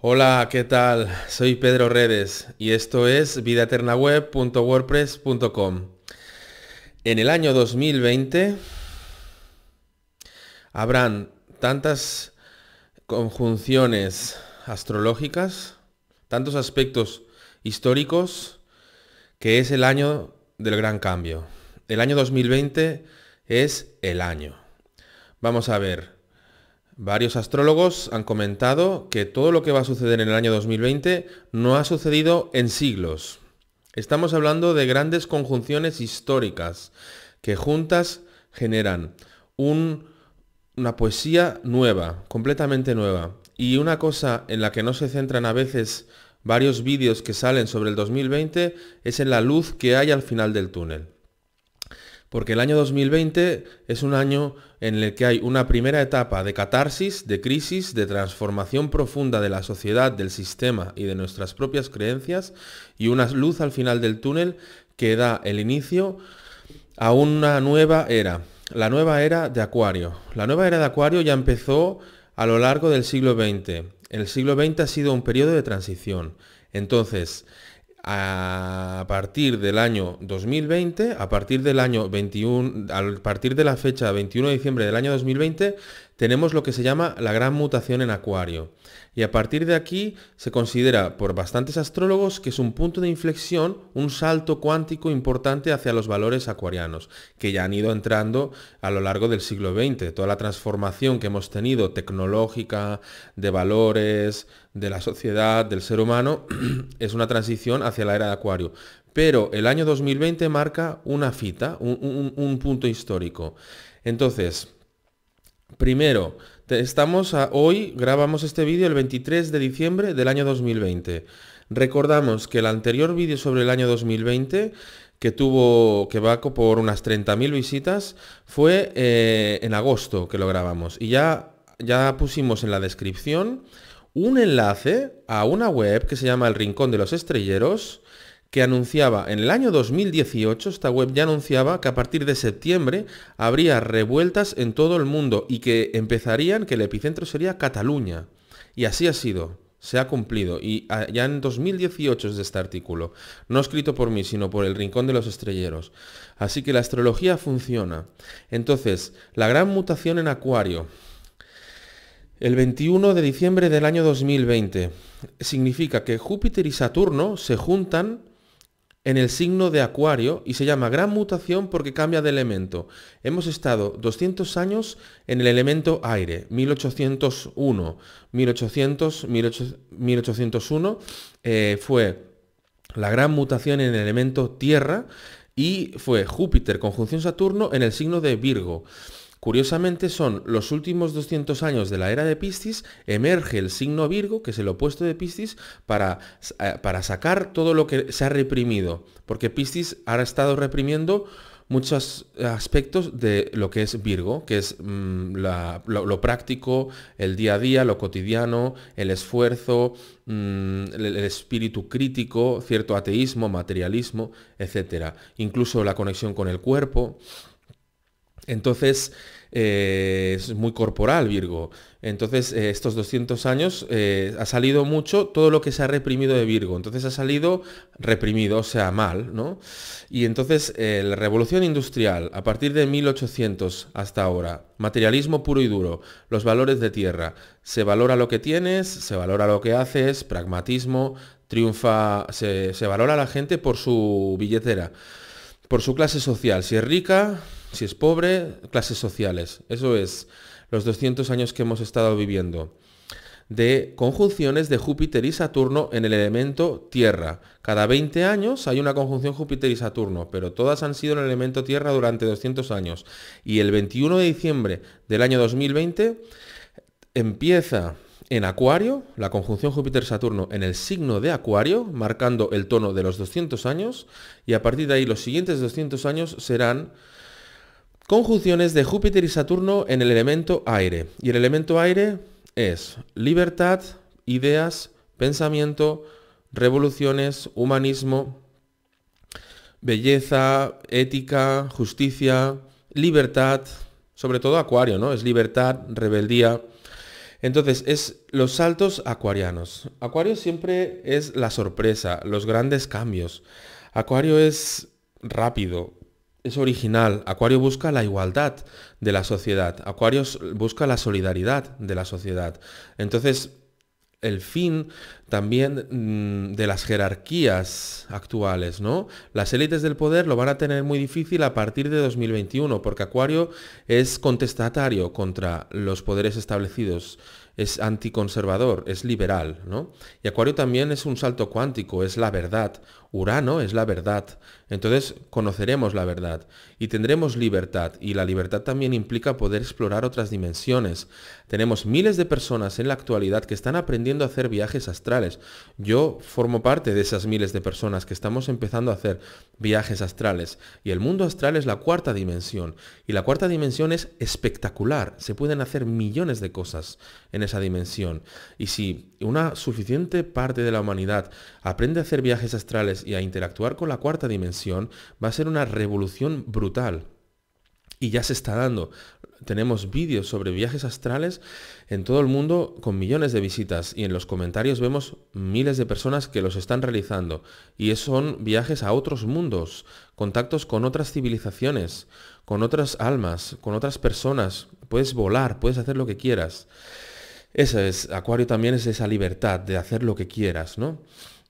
Hola, ¿qué tal? Soy Pedro Redes y esto es vidaeternaweb.wordpress.com. En el año 2020 habrán tantas conjunciones astrológicas, tantos aspectos históricos, que es el año del gran cambio. El año 2020 es el año. Vamos a ver, Varios astrólogos han comentado que todo lo que va a suceder en el año 2020 no ha sucedido en siglos. Estamos hablando de grandes conjunciones históricas que juntas generan una poesía nueva, completamente nueva. Y una cosa en la que no se centran a veces varios vídeos que salen sobre el 2020 es en la luz que hay al final del túnel. Porque el año 2020 es un año en el que hay una primera etapa de catarsis, de crisis, de transformación profunda de la sociedad, del sistema y de nuestras propias creencias y una luz al final del túnel que da el inicio a una nueva era, la nueva era de Acuario. La nueva era de Acuario ya empezó a lo largo del siglo XX. El siglo XX ha sido un periodo de transición. Entonces, a partir del año 2020, a partir del año 21, a partir de la fecha 21 de diciembre del año 2020, tenemos lo que se llama la gran mutación en Acuario. Y a partir de aquí se considera por bastantes astrólogos que es un punto de inflexión, un salto cuántico importante hacia los valores acuarianos, que ya han ido entrando a lo largo del siglo XX. Toda la transformación que hemos tenido tecnológica, de valores, de la sociedad, del ser humano, es una transición hacia la era de Acuario. Pero el año 2020 marca una fita, un, un punto histórico. Entonces, Primero, estamos hoy, grabamos este vídeo el 23 de diciembre del año 2020. Recordamos que el anterior vídeo sobre el año 2020, que tuvo, que va por unas 30.000 visitas, fue eh, en agosto que lo grabamos. Y ya, ya pusimos en la descripción un enlace a una web que se llama El Rincón de los Estrelleros, que anunciaba, en el año 2018, esta web ya anunciaba que a partir de septiembre habría revueltas en todo el mundo y que empezarían, que el epicentro sería Cataluña. Y así ha sido, se ha cumplido. Y ah, ya en 2018 es de este artículo, no escrito por mí, sino por el Rincón de los Estrelleros. Así que la astrología funciona. Entonces, la gran mutación en Acuario. El 21 de diciembre del año 2020 significa que Júpiter y Saturno se juntan en el signo de Acuario y se llama gran mutación porque cambia de elemento. Hemos estado 200 años en el elemento aire, 1801, 1800, 1801 fue la gran mutación en el elemento tierra y fue Júpiter conjunción Saturno en el signo de Virgo. Curiosamente son los últimos 200 años de la era de Piscis, emerge el signo Virgo, que es el opuesto de Piscis, para, eh, para sacar todo lo que se ha reprimido, porque Piscis ha estado reprimiendo muchos aspectos de lo que es Virgo, que es mm, lo, práctico, el día a día, lo cotidiano, el esfuerzo, mm, el, el, espíritu crítico, cierto ateísmo, materialismo, etc. Incluso la conexión con el cuerpo. Entonces, eh, es muy corporal Virgo. Entonces, eh, estos 200 años eh, ha salido mucho todo lo que se ha reprimido de Virgo. Entonces ha salido reprimido, o sea, mal, ¿no? Y entonces la revolución industrial, a partir de 1800 hasta ahora, materialismo puro y duro, los valores de tierra, se valora lo que tienes, se valora lo que haces, pragmatismo, triunfa, se, se valora a la gente por su billetera, por su clase social. Si es rica, si es pobre, clases sociales. Eso es los 200 años que hemos estado viviendo de conjunciones de Júpiter y Saturno en el elemento Tierra. Cada 20 años hay una conjunción Júpiter y Saturno, pero todas han sido en el elemento Tierra durante 200 años. Y el 21 de diciembre del año 2020 empieza en Acuario, la conjunción Júpiter-Saturno en el signo de Acuario, marcando el tono de los 200 años, y a partir de ahí los siguientes 200 años serán Conjunciones de Júpiter y Saturno en el elemento aire. Y el elemento aire es libertad, ideas, pensamiento, revoluciones, humanismo, belleza, ética, justicia, libertad, sobre todo acuario, ¿no? Es libertad, rebeldía. Entonces, es los saltos acuarianos. Acuario siempre es la sorpresa, los grandes cambios. Acuario es rápido, es original. Acuario busca la igualdad de la sociedad. Acuario busca la solidaridad de la sociedad. Entonces, el fin también mm, de las jerarquías actuales, ¿no? Las élites del poder lo van a tener muy difícil a partir de 2021, porque Acuario es contestatario contra los poderes establecidos es anticonservador, es liberal, ¿no? Y Acuario también es un salto cuántico, es la verdad. Urano es la verdad. Entonces conoceremos la verdad y tendremos libertad. Y la libertad también implica poder explorar otras dimensiones. Tenemos miles de personas en la actualidad que están aprendiendo a hacer viajes astrales. Yo formo parte de esas miles de personas que estamos empezando a hacer viajes astrales. Y el mundo astral es la cuarta dimensión. Y la cuarta dimensión es espectacular. Se pueden hacer millones de cosas en esa dimensión. Y si una suficiente parte de la humanidad aprende a hacer viajes astrales y a interactuar con la cuarta dimensión, va a ser una revolución brutal. Y ya se está dando. Tenemos vídeos sobre viajes astrales en todo el mundo con millones de visitas y en los comentarios vemos miles de personas que los están realizando. Y son viajes a otros mundos, contactos con otras civilizaciones, con otras almas, con otras personas. Puedes volar, puedes hacer lo que quieras. Eso es, Acuario también es esa libertad de hacer lo que quieras, ¿no?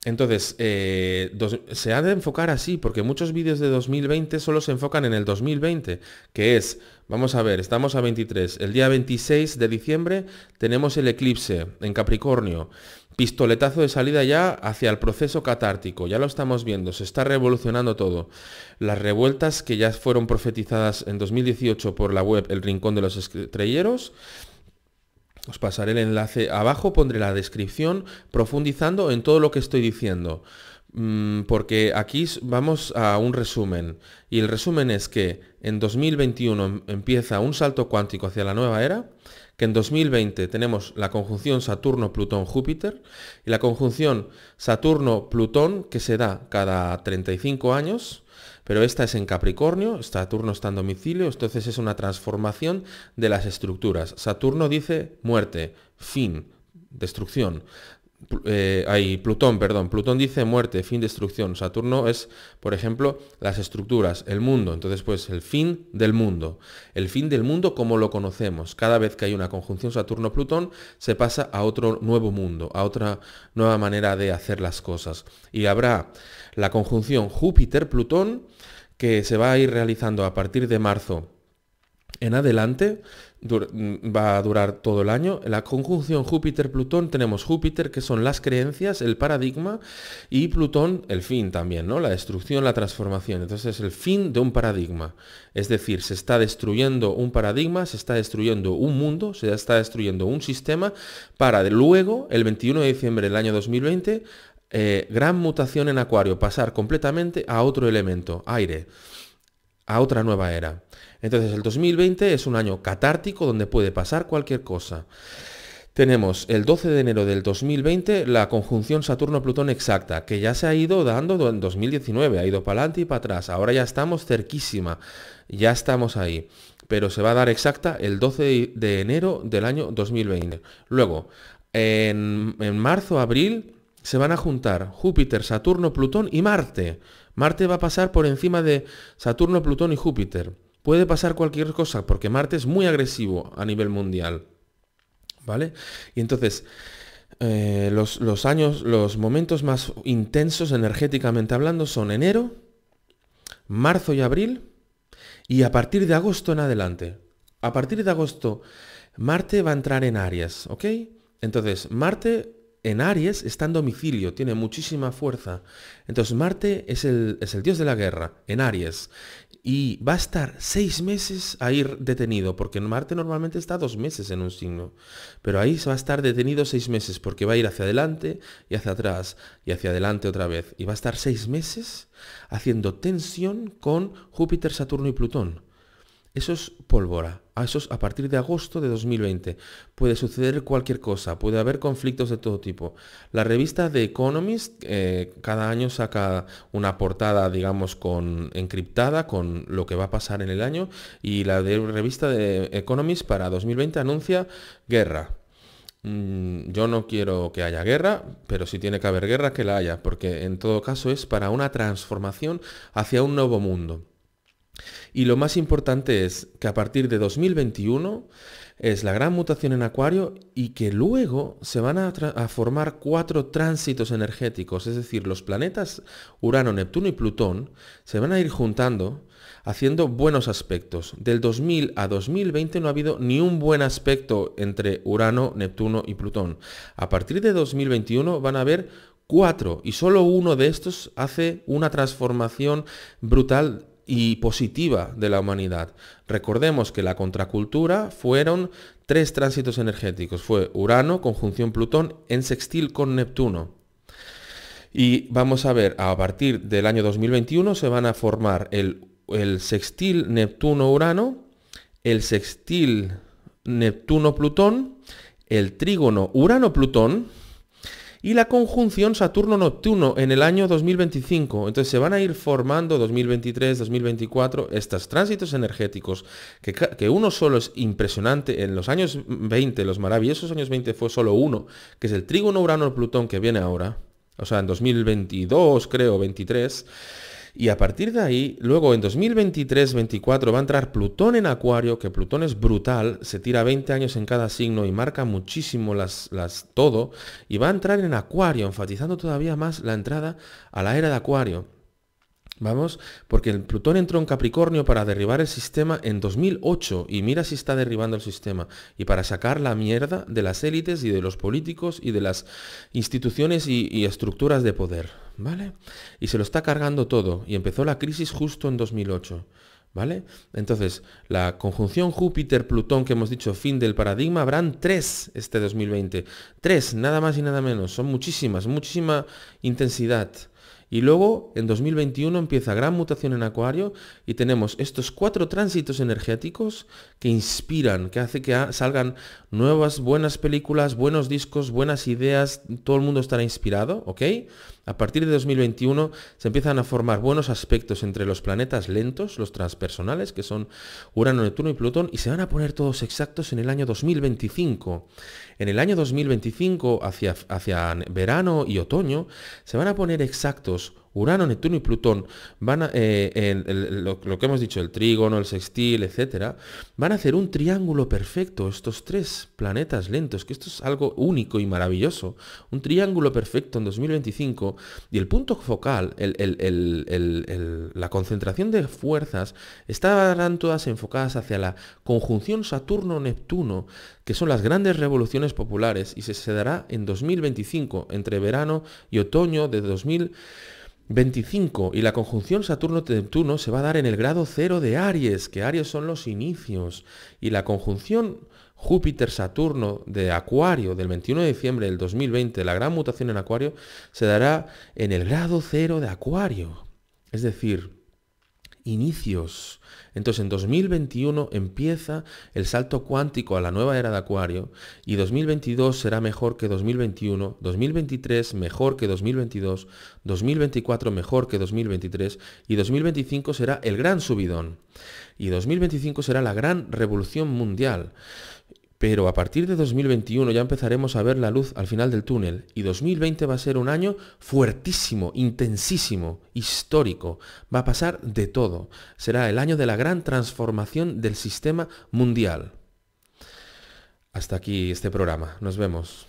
Entonces, eh, se ha de enfocar así, porque muchos vídeos de 2020 solo se enfocan en el 2020, que es, vamos a ver, estamos a 23, el día 26 de diciembre tenemos el eclipse en Capricornio, pistoletazo de salida ya hacia el proceso catártico, ya lo estamos viendo, se está revolucionando todo. Las revueltas que ya fueron profetizadas en 2018 por la web El Rincón de los Estrelleros, os pasaré el enlace abajo, pondré la descripción profundizando en todo lo que estoy diciendo. Mm, porque aquí vamos a un resumen. Y el resumen es que en 2021 em, empieza un salto cuántico hacia la nueva era, que en 2020 tenemos la conjunción Saturno-Plutón-Júpiter y la conjunción Saturno-Plutón que se da cada 35 años pero esta es en Capricornio, Saturno está en domicilio, entonces es una transformación de las estructuras. Saturno dice muerte, fin, destrucción hay eh, Plutón, perdón, Plutón dice muerte, fin, destrucción. Saturno es, por ejemplo, las estructuras, el mundo. Entonces, pues el fin del mundo. El fin del mundo como lo conocemos. Cada vez que hay una conjunción Saturno-Plutón, se pasa a otro nuevo mundo, a otra nueva manera de hacer las cosas. Y habrá la conjunción Júpiter-Plutón que se va a ir realizando a partir de marzo en adelante mm, va a durar todo el año. la conjunción Júpiter-Plutón tenemos Júpiter, que son las creencias, el paradigma, y Plutón, el fin también, ¿no? La destrucción, la transformación. Entonces es el fin de un paradigma. Es decir, se está destruyendo un paradigma, se está destruyendo un mundo, se está destruyendo un sistema, para luego, el 21 de diciembre del año 2020, eh, gran mutación en Acuario, pasar completamente a otro elemento, aire a otra nueva era. Entonces el 2020 es un año catártico donde puede pasar cualquier cosa. Tenemos el 12 de enero del 2020 la conjunción Saturno-Plutón exacta, que ya se ha ido dando en 2019, ha ido para adelante y para atrás. Ahora ya estamos cerquísima, ya estamos ahí. Pero se va a dar exacta el 12 de enero del año 2020. Luego, en, en marzo, abril, se van a juntar Júpiter, Saturno, Plutón y Marte. Marte va a pasar por encima de Saturno, Plutón y Júpiter. Puede pasar cualquier cosa porque Marte es muy agresivo a nivel mundial. ¿Vale? Y entonces, eh, los, los años, los momentos más intensos energéticamente hablando son enero, marzo y abril, y a partir de agosto en adelante. A partir de agosto, Marte va a entrar en Aries, ¿ok? Entonces, Marte en Aries está en domicilio, tiene muchísima fuerza. Entonces Marte es el, dios de la guerra, en Aries. Y va a estar seis meses a ir detenido, porque en Marte normalmente está dos meses en un signo. Pero ahí va a estar detenido seis meses, porque va a ir hacia adelante y hacia atrás, y hacia adelante otra vez. Y va a estar seis meses haciendo tensión con Júpiter, Saturno y Plutón. Eso es pólvora. A ah, eso a partir de agosto de 2020. Puede suceder cualquier cosa, puede haber conflictos de todo tipo. La revista The Economist eh, cada año saca una portada, digamos, con encriptada con lo que va a pasar en el año y la de revista The Economist para 2020 anuncia guerra. Mm, yo no quiero que haya guerra, pero si tiene que haber guerra, que la haya, porque en todo caso es para una transformación hacia un nuevo mundo. Y lo más importante es que a partir de 2021 es la gran mutación en Acuario y que luego se van a, formar cuatro tránsitos energéticos, es decir, los planetas Urano, Neptuno y Plutón se van a ir juntando haciendo buenos aspectos. Del 2000 a 2020 no ha habido ni un buen aspecto entre Urano, Neptuno y Plutón. A partir de 2021 van a haber cuatro y solo uno de estos hace una transformación brutal y positiva de la humanidad. Recordemos que la contracultura fueron tres tránsitos energéticos. Fue Urano, conjunción Plutón, en sextil con Neptuno. Y vamos a ver, a partir del año 2021 se van a formar el, el sextil Neptuno-Urano, el sextil Neptuno-Plutón, el trígono Urano-Plutón, y la conjunción Saturno-Neptuno en el año 2025. Entonces se van a ir formando 2023, 2024, estos tránsitos energéticos, que, que, uno solo es impresionante. En los años 20, los maravillosos años 20 fue solo uno, que es el trígono Urano-Plutón que viene ahora, o sea, en 2022 creo, 23 y a partir de ahí, luego en 2023-24 va a entrar Plutón en Acuario, que Plutón es brutal, se tira 20 años en cada signo y marca muchísimo las, las todo, y va a entrar en Acuario, enfatizando todavía más la entrada a la era de Acuario. Vamos, porque el Plutón entró en Capricornio para derribar el sistema en 2008 y mira si está derribando el sistema y para sacar la mierda de las élites y de los políticos y de las instituciones y, y estructuras de poder, ¿vale? Y se lo está cargando todo y empezó la crisis justo en 2008. ¿Vale? Entonces, la conjunción Júpiter-Plutón que hemos dicho, fin del paradigma, habrán tres este 2020. Tres, nada más y nada menos. Son muchísimas, muchísima intensidad. Y luego en 2021 empieza gran mutación en Acuario y tenemos estos cuatro tránsitos energéticos que inspiran, que hace que salgan nuevas buenas películas, buenos discos, buenas ideas, todo el mundo estará inspirado, ¿ok? A partir de 2021 se empiezan a formar buenos aspectos entre los planetas lentos, los transpersonales, que son Urano, Neptuno y Plutón, y se van a poner todos exactos en el año 2025. En el año 2025, hacia, hacia verano y otoño, se van a poner exactos Urano, Neptuno y Plutón van eh, lo, que hemos dicho, el trígono, el sextil, etcétera, van a hacer un triángulo perfecto, estos tres planetas lentos, que esto es algo único y maravilloso, un triángulo perfecto en 2025 y el punto focal, la concentración de fuerzas estarán todas enfocadas hacia la conjunción Saturno-Neptuno, que son las grandes revoluciones populares y se, se dará en 2025, entre verano y otoño de 2025 25. Y la conjunción Saturno-Neptuno se va a dar en el grado cero de Aries, que Aries son los inicios. Y la conjunción Júpiter-Saturno de Acuario del 21 de diciembre del 2020, la gran mutación en Acuario, se dará en el grado cero de Acuario. Es decir, inicios. Entonces en 2021 empieza el salto cuántico a la nueva era de Acuario y 2022 será mejor que 2021, 2023 mejor que 2022, 2024 mejor que 2023 y 2025 será el gran subidón y 2025 será la gran revolución mundial. Pero a partir de 2021 ya empezaremos a ver la luz al final del túnel y 2020 va a ser un año fuertísimo, intensísimo, histórico. Va a pasar de todo. Será el año de la gran transformación del sistema mundial. Hasta aquí este programa. Nos vemos.